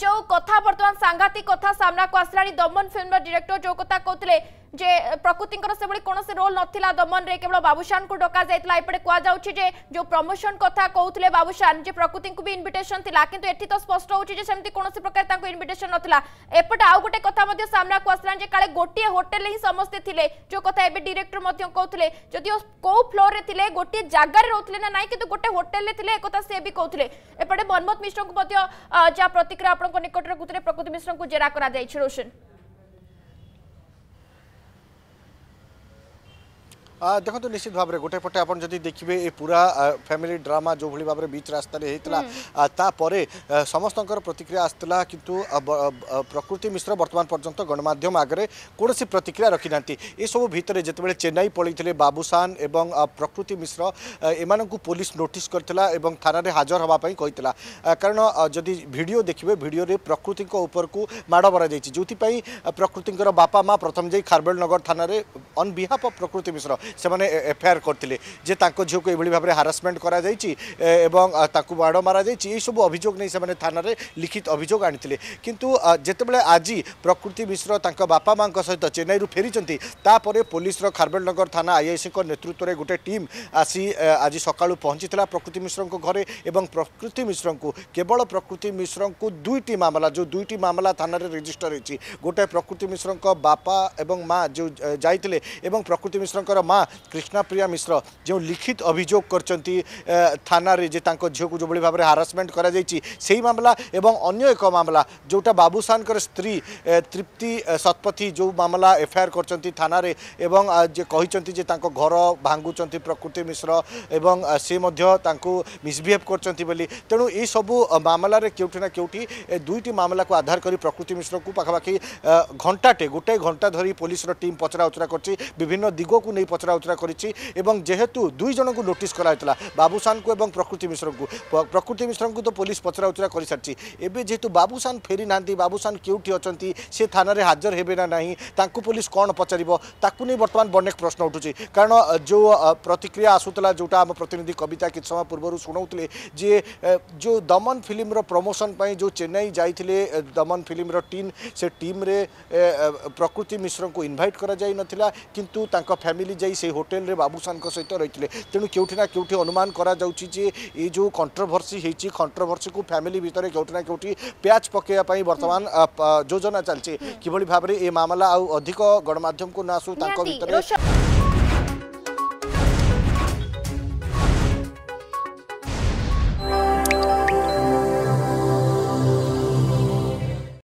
जो कथा बर्तमान सांघातिक कथा सामना को आसला दमन फिल्म डायरेक्टर जो कथा कहते যে প্রকৃতিঙ্কর সেভাবে কোণী রোল নথিলা দমনরে কেবল বাবুশানকু ডকা যাইতলা এপটে কুয়া যাচ্ছে যে যে প্রমোশন কথা কৌলে বাবুশান যে প্রকৃতিঙ্কু বি ইনভিটেশন লা কিন্তু এটি তো স্পষ্ট হচ্ছে যে সেমতি কোণী প্রকার তাঁকু ইনভিটেশন নথিলা এপটে আউ গোটে কথা মধ্যে সামনাকু আসলা যে কালে গোটিয়ে হোটেল হি সমস্তে থিলে যে কথা এবে ডিরেক্টর মধ্যে কৌলে যদিও কেউ ফ্লোরে থিলে গোটিয়ে জায়গায় রহুলে না নাই কিন্তু গোটে হোটেলে থিলে একথা সে বি কৌলে এপটে মনমোত মিশ্রঙ্কু মধ্যে যা প্রতিক্রিয়া আপনার নিকটরে কুতরে প্রকৃতি মিশ্রঙ্কু জেরা করা যাইছে রোশন দেখুন নিশ্চিত ভাবে গোটে পটে আপনার যদি দেখবে এ পুরা ফ্যামিলি ড্রামা যেভাবে ভাবে বিচ রাস্তায় হয়েছিল তাপরে সমস্ত প্রতিক্রিয়া আসছিলা কিন্তু প্রকৃতি মিশ্র বর্তমান পর্যন্ত গণমাধ্যম আগে কৌশি প্রতিক্রিয়া রকি না এসব ভিতরে যেতবে চেন্নাই পড়ে বাবুসান এবং প্রকৃতি মিশ্র এমান পুলিশ নোটিস করে এবং থানায় হাজর হওয়া কারণ যদি ভিডিও দেখবে ভিডিওরে প্রকৃতি উপরক মাড় মরা যাই যে প্রকৃতির বাপা মা প্রথম যাই খারবেলনগর থানায় অন বিহাফ অফ প্রকৃতি মিশ্র ସେମାନେ ଏଫଆଇଆର୍ କରିଥିଲେ ଯେ ତାଙ୍କ ଝିଅକୁ ଏଭଳି ଭାବରେ ହାରାସମେଣ୍ଟ କରାଯାଇଛି ଏବଂ ତାକୁ ମାଡ଼ ମାରାଯାଇଛି ଏହିସବୁ ଅଭିଯୋଗ ନେଇ ସେମାନେ ଥାନାରେ ଲିଖିତ ଅଭିଯୋଗ ଆଣିଥିଲେ କିନ୍ତୁ ଯେତେବେଳେ ଆଜି ପ୍ରକୃତି ମିଶ୍ର ତାଙ୍କ ବାପା ମାଆଙ୍କ ସହିତ ଚେନ୍ନାଇରୁ ଫେରିଛନ୍ତି ତାପରେ ପୋଲିସର ଖାରବେଲନଗର ଥାନା ଆଇଆଇସିଙ୍କ ନେତୃତ୍ୱରେ ଗୋଟେ ଟିମ୍ ଆସି ଆଜି ସକାଳୁ ପହଞ୍ଚିଥିଲା ପ୍ରକୃତି ମିଶ୍ରଙ୍କ ଘରେ ଏବଂ ପ୍ରକୃତି ମିଶ୍ରଙ୍କୁ କେବଳ ପ୍ରକୃତି ମିଶ୍ରଙ୍କୁ ଦୁଇଟି ମାମଲା ଯେଉଁ ଦୁଇଟି ମାମଲା ଥାନାରେ ରେଜିଷ୍ଟର ହୋଇଛି ଗୋଟାଏ ପ୍ରକୃତି ମିଶ୍ରଙ୍କ ବାପା ଏବଂ ମା ଯେଉଁ ଯାଇଥିଲେ ଏବଂ ପ୍ରକୃତି ମିଶ୍ରଙ୍କର ମା ମା କ୍ରିଷ୍ଣାପ୍ରିୟା ମିଶ୍ର ଯେଉଁ ଲିଖିତ ଅଭିଯୋଗ କରିଛନ୍ତି ଥାନାରେ ଯେ ତାଙ୍କ ଝିଅକୁ ଯେଉଁଭଳି ଭାବରେ ହାରାସମେଣ୍ଟ କରାଯାଇଛି ସେହି ମାମଲା ଏବଂ ଅନ୍ୟ ଏକ ମାମଲା ଯେଉଁଟା ବାବୁସାନଙ୍କର ସ୍ତ୍ରୀ ତୃପ୍ତି ଶତପଥୀ ଯେଉଁ ମାମଲା ଏଫଆଇଆର୍ କରିଛନ୍ତି ଥାନାରେ ଏବଂ ଯେ କହିଛନ୍ତି ଯେ ତାଙ୍କ ଘର ଭାଙ୍ଗୁଛନ୍ତି ପ୍ରକୃତି ମିଶ୍ର ଏବଂ ସେ ମଧ୍ୟ ତାଙ୍କୁ ମିସ୍ବିହେଭ୍ କରିଛନ୍ତି ବୋଲି ତେଣୁ ଏସବୁ ମାମଲାରେ କେଉଁଠି ନା କେଉଁଠି ଦୁଇଟି ମାମଲାକୁ ଆଧାର କରି ପ୍ରକୃତି ମିଶ୍ରକୁ ପାଖାପାଖି ଘଣ୍ଟାଟେ ଗୋଟେ ଘଣ୍ଟା ଧରି ପୋଲିସର ଟିମ୍ ପଚରା ଉଚରା କରିଛି ବିଭିନ୍ନ ଦିଗକୁ ନେଇ ପଚରା ପଚରାଉଚରା କରିଛି ଏବଂ ଯେହେତୁ ଦୁଇ ଜଣଙ୍କୁ ନୋଟିସ୍ କରାଯାଇଥିଲା ବାବୁସାନଙ୍କୁ ଏବଂ ପ୍ରକୃତି ମିଶ୍ରଙ୍କୁ ପ୍ରକୃତି ମିଶ୍ରଙ୍କୁ ତ ପୋଲିସ ପଚରାଉଚରା କରିସାରିଛି ଏବେ ଯେହେତୁ ବାବୁସାନ ଫେରି ନାହାନ୍ତି ବାବୁସାନ କେଉଁଠି ଅଛନ୍ତି ସେ ଥାନାରେ ହାଜର ହେବେ ନା ନାହିଁ ତାଙ୍କୁ ପୋଲିସ କ'ଣ ପଚାରିବ ତାକୁ ନେଇ ବର୍ତ୍ତମାନ ଅନେକ ପ୍ରଶ୍ନ ଉଠୁଛି କାରଣ ଯେଉଁ ପ୍ରତିକ୍ରିୟା ଆସୁଥିଲା ଯେଉଁଟା ଆମ ପ୍ରତିନିଧି କବିତା କିଛି ସମୟ ପୂର୍ବରୁ ଶୁଣାଉଥିଲେ ଯେ ଯେଉଁ ଦମନ ଫିଲ୍ମର ପ୍ରମୋସନ୍ ପାଇଁ ଯେଉଁ ଚେନ୍ନାଇ ଯାଇଥିଲେ ଦମନ ଫିଲ୍ମର ଟିମ୍ ସେ ଟିମ୍ରେ ପ୍ରକୃତି ମିଶ୍ରଙ୍କୁ ଇନଭାଇଟ୍ କରାଯାଇନଥିଲା କିନ୍ତୁ ତାଙ୍କ ଫ୍ୟାମିଲି ଯାଇ त्यही होटेल बाबुसानको सहित रहे त केही अनुमान गराउँछ कन्ट्रभर्सी हुन्छ कन्ट्रभर्सीको को भित्र केही न केही प्याज पके बर्तन जोजना चाहिँ कि भावी ए ममला आउ अधिक गणमा नआसु